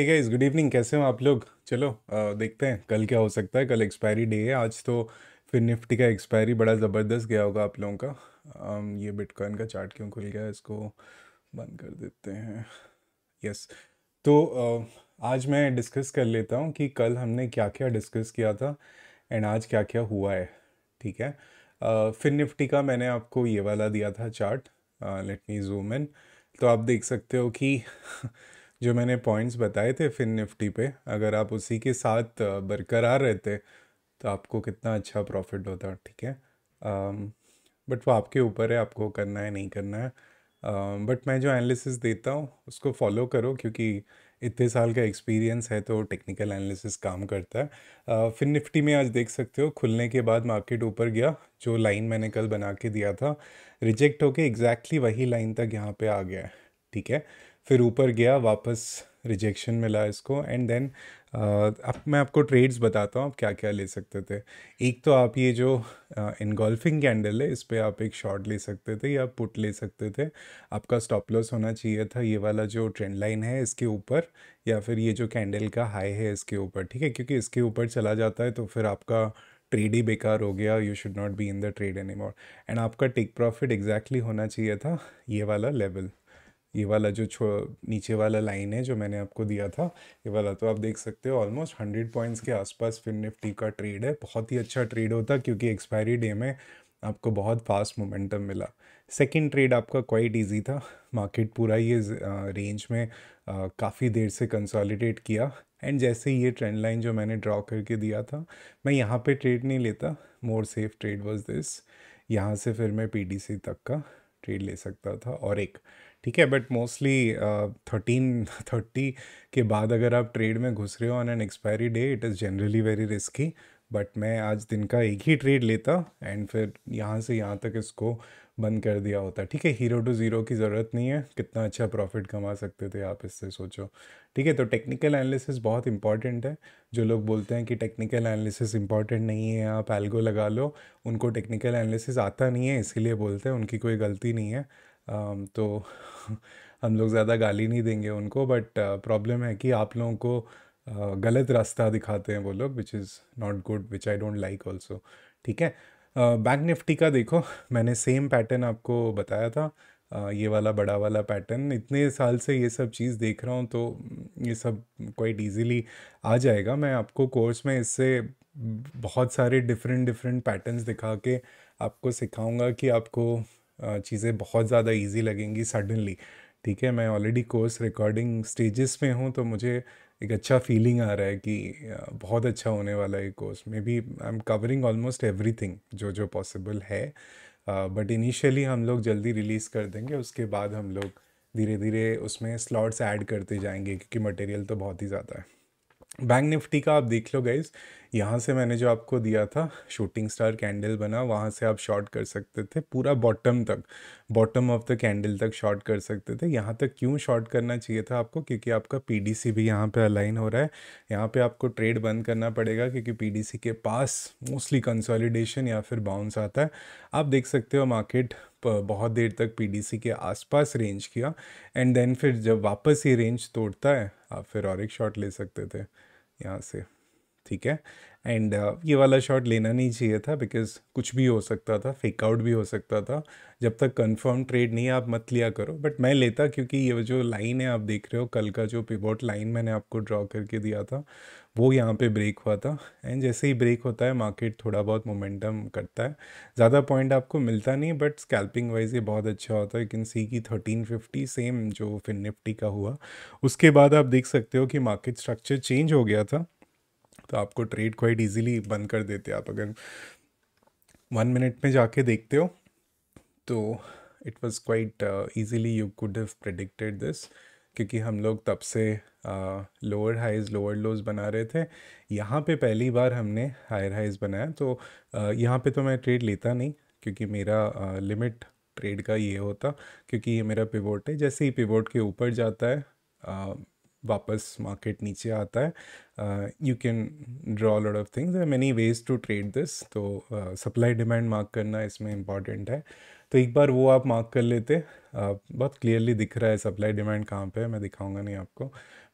ठीक है इस गुड इवनिंग कैसे हो आप लोग चलो आ, देखते हैं कल क्या हो सकता है कल एक्सपायरी डे है आज तो फिर निफ्टी का एक्सपायरी बड़ा ज़बरदस्त गया होगा आप लोगों का आ, ये बिटकॉइन का चार्ट क्यों खुल गया इसको बंद कर देते हैं यस तो आ, आज मैं डिस्कस कर लेता हूँ कि कल हमने क्या क्या डिस्कस किया था एंड आज क्या क्या हुआ है ठीक है फिर निफ्टी का मैंने आपको ये वाला दिया था chart let me zoom in तो आप देख सकते हो कि जो मैंने पॉइंट्स बताए थे फिन निफ्टी पे अगर आप उसी के साथ बरकरार रहते तो आपको कितना अच्छा प्रॉफिट होता ठीक है बट वो आपके ऊपर है आपको करना है नहीं करना है बट मैं जो एनालिसिस देता हूँ उसको फॉलो करो क्योंकि इतने साल का एक्सपीरियंस है तो टेक्निकल एनालिसिस काम करता है फिर निफ्टी में आज देख सकते हो खुलने के बाद मार्केट ऊपर गया जो लाइन मैंने कल बना के दिया था रिजेक्ट होके एग्जैक्टली वही लाइन तक यहाँ पे आ गया है ठीक है फिर ऊपर गया वापस रिजेक्शन मिला इसको एंड देन uh, अब मैं आपको ट्रेड्स बताता हूँ आप क्या क्या ले सकते थे एक तो आप ये जो इनगोल्फिंग uh, कैंडल है इस पर आप एक शॉर्ट ले सकते थे या पुट ले सकते थे आपका स्टॉप लॉस होना चाहिए था ये वाला जो ट्रेंड लाइन है इसके ऊपर या फिर ये जो कैंडल का हाई है इसके ऊपर ठीक है क्योंकि इसके ऊपर चला जाता है तो फिर आपका ट्रेड ही बेकार हो गया you should not be in the trade any more and आपका टेक प्रॉफिट एग्जैक्टली होना चाहिए था ये वाला लेवल ये वाला जो छो नीचे वाला लाइन है जो मैंने आपको दिया था ये वाला तो आप देख सकते हो ऑलमोस्ट हंड्रेड पॉइंट्स के आसपास फिर निफ्टी का ट्रेड है बहुत ही अच्छा ट्रेड होता क्योंकि एक्सपायरी डे में आपको बहुत फास्ट मोमेंटम मिला सेकंड ट्रेड आपका क्वाइट इजी था मार्केट पूरा ये रेंज में काफ़ी देर से कंसॉलिडेट किया एंड जैसे ये ट्रेंड लाइन जो मैंने ड्रॉ करके दिया था मैं यहाँ पे ट्रेड नहीं लेता more safe trade was this यहाँ से फिर मैं पीडीसी तक का ट्रेड ले सकता था और एक ठीक है बट मोस्टली थर्टीन थर्टी के बाद अगर आप ट्रेड में घुस रहे हो on an expiry day it is generally very risky but मैं आज दिन का एक ही ट्रेड लेता एंड फिर यहाँ से यहाँ तक इसको बंद कर दिया होता ठीक है हीरो टू ज़ीरो की ज़रूरत नहीं है कितना अच्छा प्रॉफिट कमा सकते थे आप इससे सोचो ठीक है तो टेक्निकल एनालिसिस बहुत इंपॉर्टेंट है जो लोग बोलते हैं कि टेक्निकल एनालिसिस इंपॉर्टेंट नहीं है आप एल्गो लगा लो उनको टेक्निकल एनालिसिस आता नहीं है इसीलिए बोलते हैं उनकी कोई गलती नहीं है Um, तो हम लोग ज़्यादा गाली नहीं देंगे उनको बट प्रॉब्लम uh, है कि आप लोगों को uh, गलत रास्ता दिखाते हैं वो लोग which is not good which I don't like also ठीक है बैंक uh, निफ्टी का देखो मैंने सेम पैटर्न आपको बताया था ये वाला बड़ा वाला पैटर्न इतने साल से ये सब चीज़ देख रहा हूँ तो mm, ये सब क्वाइट ईजीली आ जाएगा मैं आपको कोर्स में इससे बहुत सारे डिफरेंट डिफरेंट पैटर्न्स दिखा के आपको सिखाऊंगा कि आपको चीज़ें बहुत ज़्यादा ईजी लगेंगी सडनली ठीक है मैं ऑलरेडी कोर्स रिकॉर्डिंग स्टेजेस में हूँ तो मुझे एक अच्छा फीलिंग आ रहा है कि बहुत अच्छा होने वाला है course maybe I am covering almost everything जो जो पॉसिबल है बट इनिशियली हम लोग जल्दी रिलीज़ कर देंगे उसके बाद हम लोग धीरे धीरे उसमें स्लॉट्स ऐड करते जाएंगे क्योंकि मटेरियल तो बहुत ही ज़्यादा है बैंक निफ्टी का आप देख लो गाइज यहाँ से मैंने जो आपको दिया था शूटिंग स्टार कैंडल बना वहाँ से आप शॉर्ट कर सकते थे पूरा बॉटम तक बॉटम ऑफ द कैंडल तक शॉर्ट कर सकते थे यहाँ तक क्यों शॉर्ट करना चाहिए था आपको क्योंकि आपका पीडीसी भी यहाँ पे अलाइन हो रहा है यहाँ पे आपको ट्रेड बंद करना पड़ेगा क्योंकि पी के पास मोस्टली कंसॉलिडेशन या फिर बाउंस आता है आप देख सकते हो मार्केट बहुत देर तक पी के आसपास रेंज किया एंड देन फिर जब वापस ये रेंज तोड़ता है आप फिर और एक शॉर्ट ले सकते थे यहाँ से ठीक है एंड uh, ये वाला शॉट लेना नहीं चाहिए था बिकॉज कुछ भी हो सकता था फेक आउट भी हो सकता था जब तक कंफर्म ट्रेड नहीं आप मत लिया करो बट मैं लेता क्योंकि ये जो लाइन है आप देख रहे हो कल का जो पिबोट लाइन मैंने आपको ड्रॉ करके दिया था वो यहाँ पे ब्रेक हुआ था एंड जैसे ही ब्रेक होता है मार्केट थोड़ा बहुत मोमेंटम करता है ज़्यादा पॉइंट आपको मिलता नहीं बट स्कैल्पिंग वाइज ये बहुत अच्छा होता है कैन सी की थर्टीन फिफ्टी सेम जो फिन निफ्टी का हुआ उसके बाद आप देख सकते हो कि मार्केट स्ट्रक्चर चेंज हो गया था तो आपको ट्रेड क्वाइट ईजिली बंद कर देते आप अगर वन मिनट में जाके देखते हो तो it was quite easily you could have predicted this क्योंकि हम लोग तब से लोअर हाइज़ लोअर लोज़ बना रहे थे यहाँ पे पहली बार हमने हायर हाइज़ बनाया तो यहाँ पे तो मैं ट्रेड लेता नहीं क्योंकि मेरा लिमिट ट्रेड का ये होता क्योंकि ये मेरा पिवोट है जैसे ही पिवोट के ऊपर जाता है आ, वापस मार्केट नीचे आता है you can draw lot of things many ways to trade this तो सप्लाई डिमांड मार्क करना इसमें इम्पॉर्टेंट है तो एक बार वो आप मार्क कर लेते बहुत क्लियरली दिख रहा है सप्लाई डिमांड कहाँ पे है मैं दिखाऊंगा नहीं आपको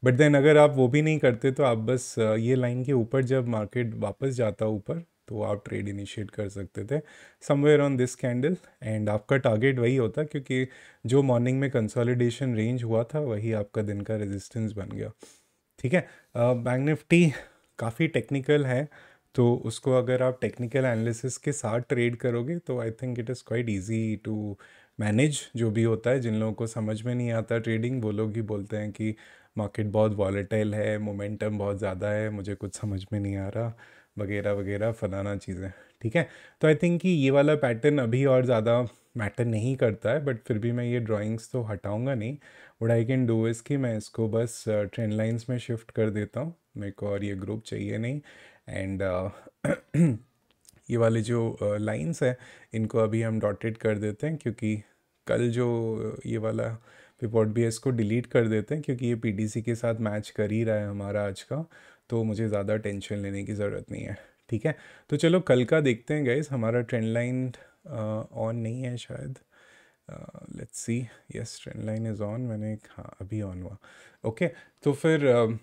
बट देन अगर आप वो भी नहीं करते तो आप बस ये लाइन के ऊपर जब मार्केट वापस जाता ऊपर तो आप ट्रेड इनिशिएट कर सकते थे somewhere on this candle and आपका टारगेट वही होता क्योंकि जो मॉर्निंग में कंसोलिडेशन रेंज हुआ था वही आपका दिन का रेजिस्टेंस बन गया ठीक है बैंक निफ्टी काफ़ी टेक्निकल है तो उसको अगर आप टेक्निकल एनालिसिस के साथ ट्रेड करोगे तो I think it is quite easy to manage जो भी होता है जिन लोगों को समझ में नहीं आता ट्रेडिंग वो लोग ही बोलते हैं कि मार्केट बहुत वॉलेटाइल है मोमेंटम बहुत ज़्यादा है मुझे कुछ समझ में नहीं आ रहा वगैरह वगैरह फलाना चीज़ें ठीक है तो आई थिंक कि ये वाला पैटर्न अभी और ज़्यादा मैटर नहीं करता है बट फिर भी मैं ये ड्राइंग्स तो हटाऊंगा नहीं वुड आई कैन डू इस कि मैं इसको बस ट्रेंड uh, लाइन्स में शिफ्ट कर देता हूँ मेरे को और ये ग्रुप चाहिए नहीं एंड uh, ये वाले जो लाइंस uh, हैं इनको अभी हम डॉटेड कर देते हैं क्योंकि कल जो uh, ये वाला रिपोर्ट भी है इसको डिलीट कर देते हैं क्योंकि ये पी के साथ मैच कर ही रहा है हमारा आज का तो मुझे ज़्यादा टेंशन लेने की ज़रूरत नहीं है ठीक है तो चलो कल का देखते हैं गैस हमारा ट्रेंड लाइन ऑन नहीं है शायद let's see yes trend line is on मैंने हाँ अभी ऑन हुआ ओके okay, तो फिर uh,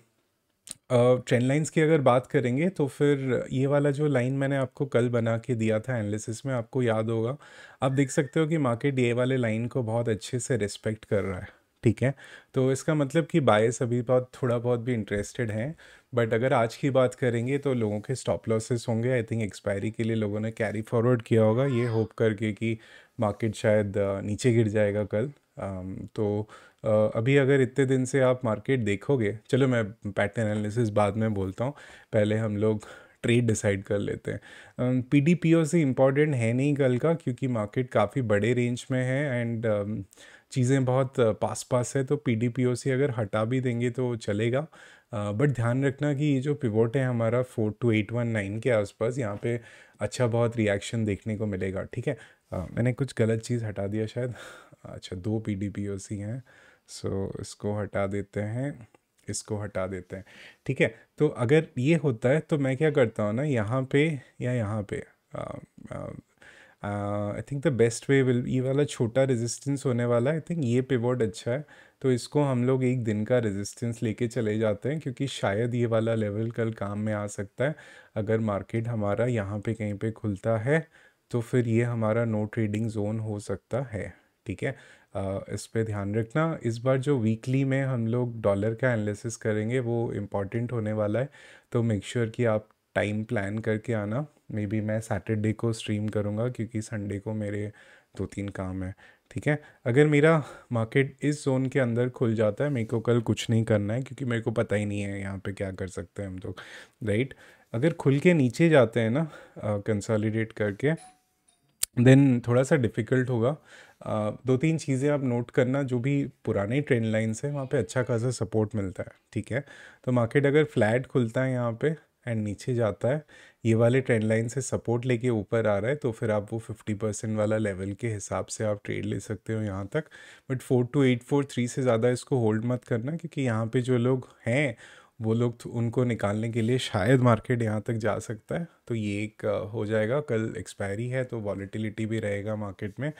ट्रेंड लाइंस की अगर बात करेंगे तो फिर ये वाला जो लाइन मैंने आपको कल बना के दिया था एनालिसिस में आपको याद होगा आप देख सकते हो कि मार्केट ये वाले लाइन को बहुत अच्छे से रिस्पेक्ट कर रहा है ठीक है तो इसका मतलब कि बायस अभी बहुत थोड़ा बहुत भी इंटरेस्टेड हैं बट अगर आज की बात करेंगे तो लोगों के स्टॉप लॉसेस होंगे आई थिंक एक्सपायरी के लिए लोगों ने कैरी फॉरवर्ड किया होगा ये होप करके कि मार्केट शायद नीचे गिर जाएगा कल Um, तो uh, अभी अगर इतने दिन से आप मार्केट देखोगे चलो मैं पैटर्न एनालिसिस बाद में बोलता हूँ पहले हम लोग ट्रेड डिसाइड कर लेते हैं पी डी पी ओ से इम्पॉर्टेंट है नहीं कल का क्योंकि मार्केट काफ़ी बड़े रेंज में है एंड um, चीज़ें बहुत uh, पास पास है तो पी डी पी ओ से अगर हटा भी देंगे तो चलेगा बट ध्यान रखना कि ये जो पिवोट है हमारा four two eight one nine के आसपास यहाँ पे अच्छा बहुत रिएक्शन देखने को मिलेगा ठीक है मैंने कुछ गलत चीज़ हटा दिया शायद अच्छा दो P D P O C हैं सो इसको हटा देते हैं इसको हटा देते हैं ठीक है तो अगर ये होता है तो मैं क्या करता हूँ ना यहाँ पे या यहाँ पे ah, ah, I think the best way will ये वाला छोटा रेजिस्टेंस होने वाला है आई थिंक ये पिवोट अच्छा है तो इसको हम लोग एक दिन का रेजिस्टेंस लेके चले जाते हैं क्योंकि शायद ये वाला लेवल कल काम में आ सकता है अगर मार्केट हमारा यहाँ पे कहीं पे खुलता है तो फिर ये हमारा नो ट्रेडिंग जोन हो सकता है ठीक है uh, इस पर ध्यान रखना इस बार जो वीकली में हम लोग डॉलर का एनालिसिस करेंगे वो इम्पॉर्टेंट होने वाला है तो मेक श्योर sure कि आप टाइम प्लान करके आना मे बी मैं सैटरडे को स्ट्रीम करूँगा क्योंकि संडे को मेरे दो तीन काम है ठीक है अगर मेरा मार्केट इस जोन के अंदर खुल जाता है मेरे को कल कुछ नहीं करना है क्योंकि मेरे को पता ही नहीं है यहाँ पे क्या कर सकते हैं हम लोग तो, राइट अगर खुल के नीचे जाते हैं ना कंसोलिडेट करके देन थोड़ा सा डिफ़िकल्ट होगा आ, दो तीन चीज़ें आप नोट करना जो भी पुराने ट्रेंड लाइन्स हैं वहाँ पे अच्छा खासा सपोर्ट मिलता है ठीक है तो मार्केट अगर फ्लैट खुलता है यहाँ पे एंड नीचे जाता है ये वाले ट्रेंड लाइन से सपोर्ट लेके ऊपर आ रहा है तो फिर आप वो फिफ्टी परसेंट वाला लेवल के हिसाब से आप ट्रेड ले सकते हो यहाँ तक but four two eight four three से ज़्यादा इसको होल्ड मत करना क्योंकि यहाँ पे जो लोग हैं वो लोग उनको निकालने के लिए शायद मार्केट यहाँ तक जा सकता है तो ये एक हो जाएगा कल एक्सपायरी है तो वॉलीटिलिटी भी रहेगा मार्केट में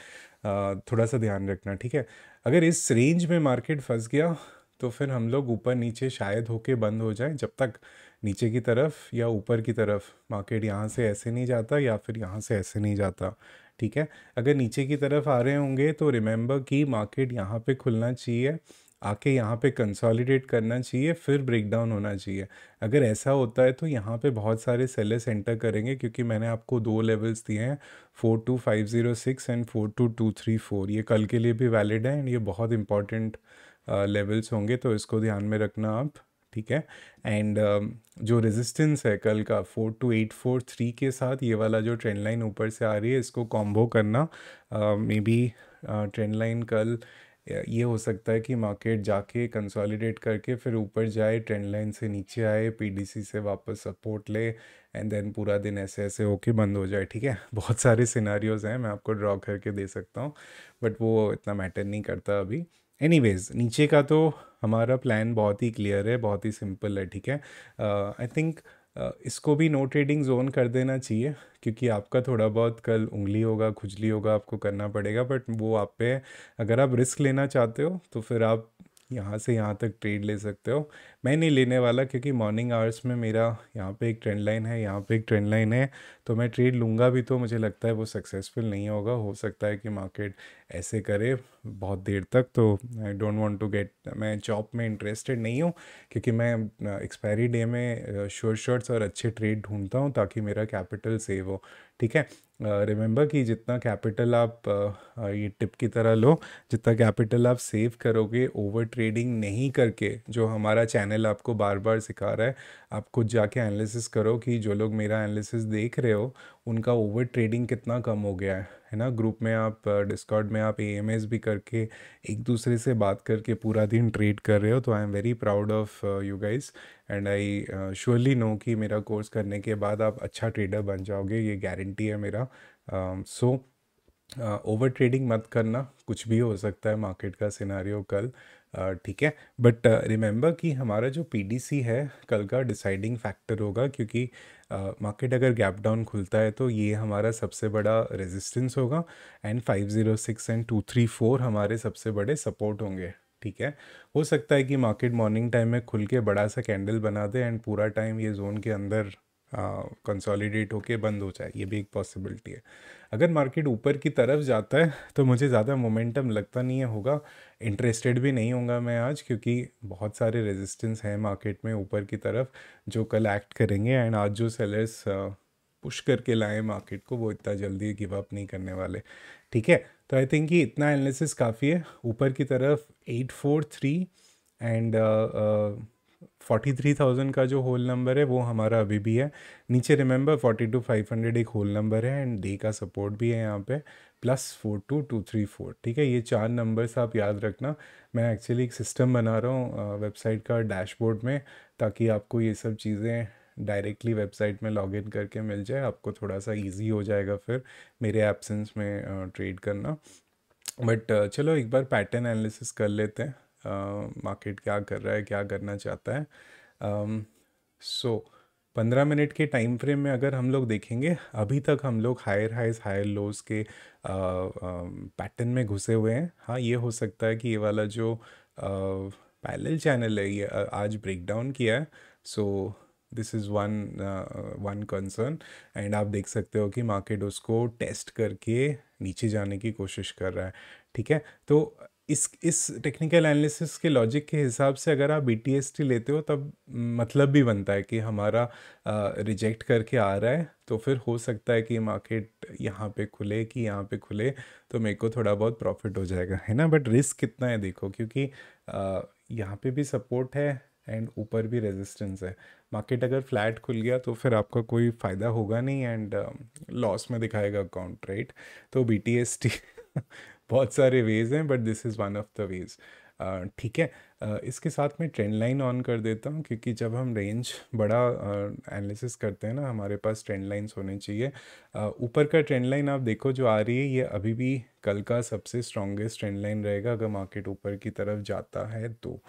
थोड़ा सा ध्यान रखना ठीक है अगर इस रेंज में मार्केट फंस गया तो फिर हम लोग ऊपर नीचे शायद होके बंद हो जाए जब तक नीचे की तरफ या ऊपर की तरफ मार्केट यहाँ से ऐसे नहीं जाता या फिर यहाँ से ऐसे नहीं जाता ठीक है अगर नीचे की तरफ आ रहे होंगे तो रिमेंबर कि मार्केट यहाँ पे खुलना चाहिए आके यहाँ पे कंसोलिडेट करना चाहिए फिर ब्रेक डाउन होना चाहिए अगर ऐसा होता है तो यहाँ पे बहुत सारे सेलर्स एंटर करेंगे क्योंकि मैंने आपको दो लेवल्स दिए हैं four two five zero six and four two two three four ये कल के लिए भी वैलिड है एंड ये बहुत इंपॉर्टेंट लेवल्स uh, होंगे तो इसको ध्यान में रखना आप ठीक है एंड uh, um, जो रेजिस्टेंस है कल का four two eight four three के साथ ये वाला जो ट्रेंड लाइन ऊपर से आ रही है इसको कॉम्बो करना मे बी ट्रेंड लाइन कल ये हो सकता है कि मार्केट जाके कंसोलिडेट करके फिर ऊपर जाए ट्रेंड लाइन से नीचे आए पीडीसी से वापस सपोर्ट ले एंड देन पूरा दिन ऐसे ऐसे होके बंद हो जाए ठीक है बहुत सारे सिनारियोज़ हैं मैं आपको ड्रॉ करके दे सकता हूँ बट वो इतना मैटर नहीं करता अभी वेज़ नीचे का तो हमारा प्लान बहुत ही क्लियर है बहुत ही सिंपल है ठीक है आई uh, थिंक uh, इसको भी नो ट्रेडिंग जोन कर देना चाहिए क्योंकि आपका थोड़ा बहुत कल उंगली होगा खुजली होगा आपको करना पड़ेगा बट वो आप पे अगर आप रिस्क लेना चाहते हो तो फिर आप यहाँ से यहाँ तक ट्रेड ले सकते हो मैं नहीं लेने वाला क्योंकि मॉर्निंग आवर्स में मेरा यहाँ पे एक ट्रेंड लाइन है यहाँ पे एक ट्रेंड लाइन है तो मैं ट्रेड लूँगा भी तो मुझे लगता है वो सक्सेसफुल नहीं होगा हो सकता है कि मार्केट ऐसे करे बहुत देर तक तो I don't want to get मैं जॉब में इंटरेस्टेड नहीं हूँ क्योंकि मैं एक्सपायरी डे में शोर शॉर्ट्स और अच्छे ट्रेड ढूंढता हूँ ताकि मेरा कैपिटल सेव हो ठीक है रिमेंबर uh, कि जितना कैपिटल आप uh, ये टिप की तरह लो जितना कैपिटल आप सेव करोगे ओवर ट्रेडिंग नहीं करके जो हमारा चैनल आपको बार बार सिखा रहा है आप खुद जाके एनालिसिस करो कि जो लोग मेरा एनालिसिस देख रहे हो उनका ओवर ट्रेडिंग कितना कम हो गया है है ना ग्रुप में आप डिस्कॉर्ड में आप ए भी करके एक दूसरे से बात करके पूरा दिन ट्रेड कर रहे हो तो I am very proud of you guys and I surely know कि मेरा कोर्स करने के बाद आप अच्छा ट्रेडर बन जाओगे ये गारंटी है मेरा सो ओवर ट्रेडिंग मत करना कुछ भी हो सकता है मार्केट का सिनारियो कल ठीक है बट रिमेंबर कि हमारा जो पीडीसी है कल का डिसाइडिंग फैक्टर होगा क्योंकि मार्केट uh, अगर गैप डाउन खुलता है तो ये हमारा सबसे बड़ा रेजिस्टेंस होगा एंड 506 एंड 234 हमारे सबसे बड़े सपोर्ट होंगे ठीक है हो सकता है कि मार्केट मॉर्निंग टाइम में खुल के बड़ा सा कैंडल बना दे एंड पूरा टाइम ये जोन के अंदर कंसोलिडेट होके बंद हो जाए ये भी एक पॉसिबिलिटी है अगर मार्केट ऊपर की तरफ जाता है तो मुझे ज़्यादा मोमेंटम लगता नहीं है होगा इंटरेस्टेड भी नहीं होगा मैं आज क्योंकि बहुत सारे रेजिस्टेंस हैं मार्केट में ऊपर की तरफ जो कल एक्ट करेंगे एंड आज जो सेलर्स पुश करके लाए मार्केट को वो इतना जल्दी गिव अप नहीं करने वाले ठीक है तो आई थिंक कि इतना एनालिसिस काफ़ी है ऊपर की तरफ eight four three and forty three thousand का जो होल नंबर है वो हमारा अभी भी है नीचे remember forty two five hundred एक होल नंबर है एंड डे का सपोर्ट भी है यहाँ पे plus four two two three four ठीक है ये चार नंबर्स आप याद रखना मैं एक्चुअली एक सिस्टम बना रहा हूँ वेबसाइट का डैशबोर्ड में ताकि आपको ये सब चीज़ें डायरेक्टली वेबसाइट में लॉग इन करके मिल जाए आपको थोड़ा सा ईजी हो जाएगा फिर मेरे एबसेंस में ट्रेड करना बट चलो एक बार पैटर्न एनालिसिस कर लेते हैं मार्केट क्या कर रहा है क्या करना चाहता है सो so, पंद्रह मिनट के टाइम फ्रेम में अगर हम लोग देखेंगे अभी तक हम लोग हायर हाइज हायर लोज के पैटर्न में घुसे हुए हैं हाँ ये हो सकता है कि ये वाला जो पैरेलल चैनल है ये आज ब्रेक डाउन किया है so this is one one concern and आप देख सकते हो कि मार्केट उसको टेस्ट करके नीचे जाने की कोशिश कर रहा है ठीक है तो इस इस टेक्निकल एनालिसिस के लॉजिक के हिसाब से अगर आप बी लेते हो तब मतलब भी बनता है कि हमारा रिजेक्ट करके आ रहा है तो फिर हो सकता है कि मार्केट यहाँ पे खुले कि यहाँ पे खुले तो मेरे को थोड़ा बहुत प्रॉफिट हो जाएगा है ना बट रिस्क कितना है देखो क्योंकि यहाँ पे भी सपोर्ट है एंड ऊपर भी रेजिस्टेंस है मार्केट अगर फ्लैट खुल गया तो फिर आपका कोई फ़ायदा होगा नहीं एंड लॉस में दिखाएगा अकाउंट राइट तो बी बहुत सारे वेज़ हैं but this is one of the ways ठीक है इसके साथ मैं ट्रेंड लाइन ऑन कर देता हूँ क्योंकि जब हम रेंज बड़ा एनालिसिस करते हैं ना हमारे पास ट्रेंड लाइन्स होने चाहिए ऊपर का ट्रेंड लाइन आप देखो जो आ रही है ये अभी भी कल का सबसे स्ट्रॉन्गेस्ट ट्रेंड लाइन रहेगा अगर मार्केट ऊपर की तरफ जाता है तो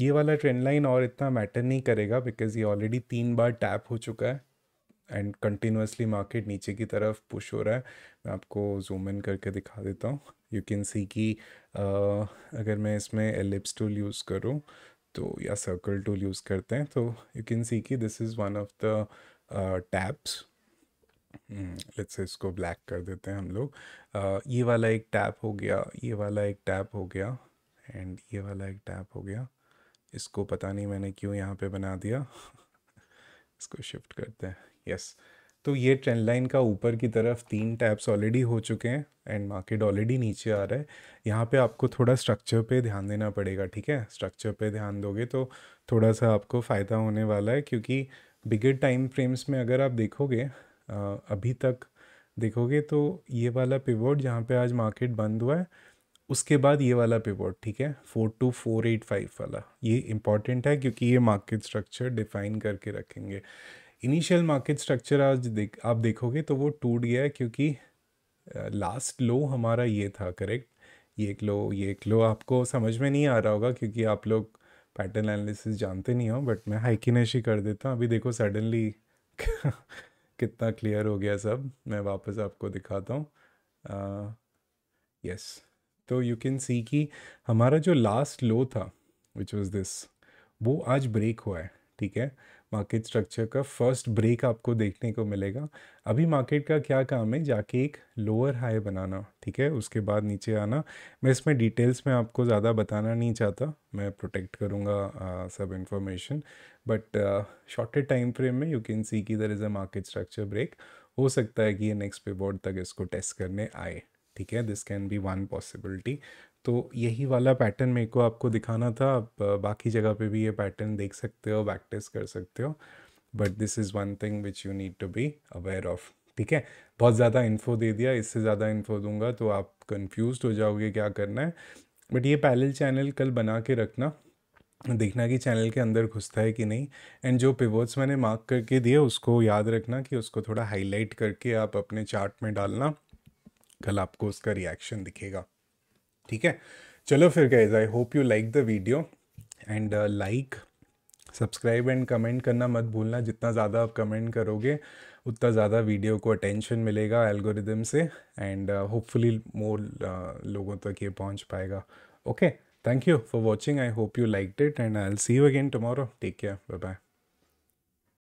ये वाला ट्रेंड लाइन और इतना मैटर नहीं करेगा बिकॉज़ ये ऑलरेडी तीन बार टैप हो चुका है एंड कंटिन्यूसली मार्केट नीचे की तरफ पुश हो रहा है मैं आपको जूम इन करके दिखा देता हूँ यू कैन सी कि अगर मैं इसमें एलिप्स टूल यूज़ करूँ तो या सर्कल टूल यूज़ करते हैं तो यू कैन सी कि this is one of the tabs let's इसको ब्लैक कर देते हैं हम लोग uh, ये वाला एक टैप हो गया ये वाला एक टैप हो गया एंड ये वाला एक टैप हो गया इसको पता नहीं मैंने क्यों यहाँ पे बना दिया इसको शिफ्ट करते हैं यस तो ये ट्रेंड लाइन का ऊपर की तरफ तीन टैप्स ऑलरेडी हो चुके हैं एंड मार्केट ऑलरेडी नीचे आ रहा है यहाँ पे आपको थोड़ा स्ट्रक्चर पे ध्यान देना पड़ेगा ठीक है स्ट्रक्चर पे ध्यान दोगे तो थोड़ा सा आपको फ़ायदा होने वाला है क्योंकि बिगर टाइम फ्रेम्स में अगर आप देखोगे अभी तक देखोगे तो ये वाला पिवोट जहाँ पर आज मार्केट बंद हुआ है उसके बाद ये वाला पिवोट ठीक है four two four eight five वाला ये इंपॉर्टेंट है क्योंकि ये मार्केट स्ट्रक्चर डिफाइन करके रखेंगे इनिशियल मार्केट स्ट्रक्चर आज देख आप देखोगे तो वो टूट गया है क्योंकि लास्ट लो हमारा ये था करेक्ट ये एक लो ये एक लो आपको समझ में नहीं आ रहा होगा क्योंकि आप लोग पैटर्न एनालिसिस जानते नहीं हो बट मैं हाइकिनेश ही कर देता हूँ अभी देखो सडनली कितना क्लियर हो गया सब मैं वापस आपको दिखाता हूँ यस तो यू कैन सी कि हमारा जो लास्ट लो था विच वॉज दिस वो आज ब्रेक हुआ है ठीक है मार्केट स्ट्रक्चर का फर्स्ट ब्रेक आपको देखने को मिलेगा अभी मार्केट का क्या काम है जाके एक लोअर हाई बनाना ठीक है उसके बाद नीचे आना मैं इसमें डिटेल्स में आपको ज़्यादा बताना नहीं चाहता मैं प्रोटेक्ट करूँगा सब information but shorted time frame में यू कैन सी की there is a market structure break हो सकता है कि ये नेक्स्ट पे बोर्ड तक इसको टेस्ट करने आए ठीक है this can be one possibility तो यही वाला पैटर्न मेरे को आपको दिखाना था आप बाकी जगह पे भी ये पैटर्न देख सकते हो प्रैक्टिस कर सकते हो but this is one thing which you need to be aware of ठीक है बहुत ज़्यादा इन्फो दे दिया इससे ज़्यादा इन्फो दूंगा तो आप कन्फ्यूज हो जाओगे क्या करना है बट ये पैरल चैनल कल बना के रखना देखना कि चैनल के अंदर घुसता है कि नहीं एंड जो पिवोट्स मैंने मार्क करके दिए उसको याद रखना कि उसको थोड़ा हाईलाइट करके आप अपने चार्ट में डालना कल आपको उसका रिएक्शन दिखेगा ठीक है चलो फिर guys I hope you like the video and like subscribe and comment करना मत भूलना जितना ज़्यादा आप कमेंट करोगे उतना ज़्यादा वीडियो को अटेंशन मिलेगा एल्गोरिदम से एंड होपफुली मोर लोगों तक तो ये पहुंच पाएगा okay thank you for watching I hope you like it and I'll see you again tomorrow take care bye bye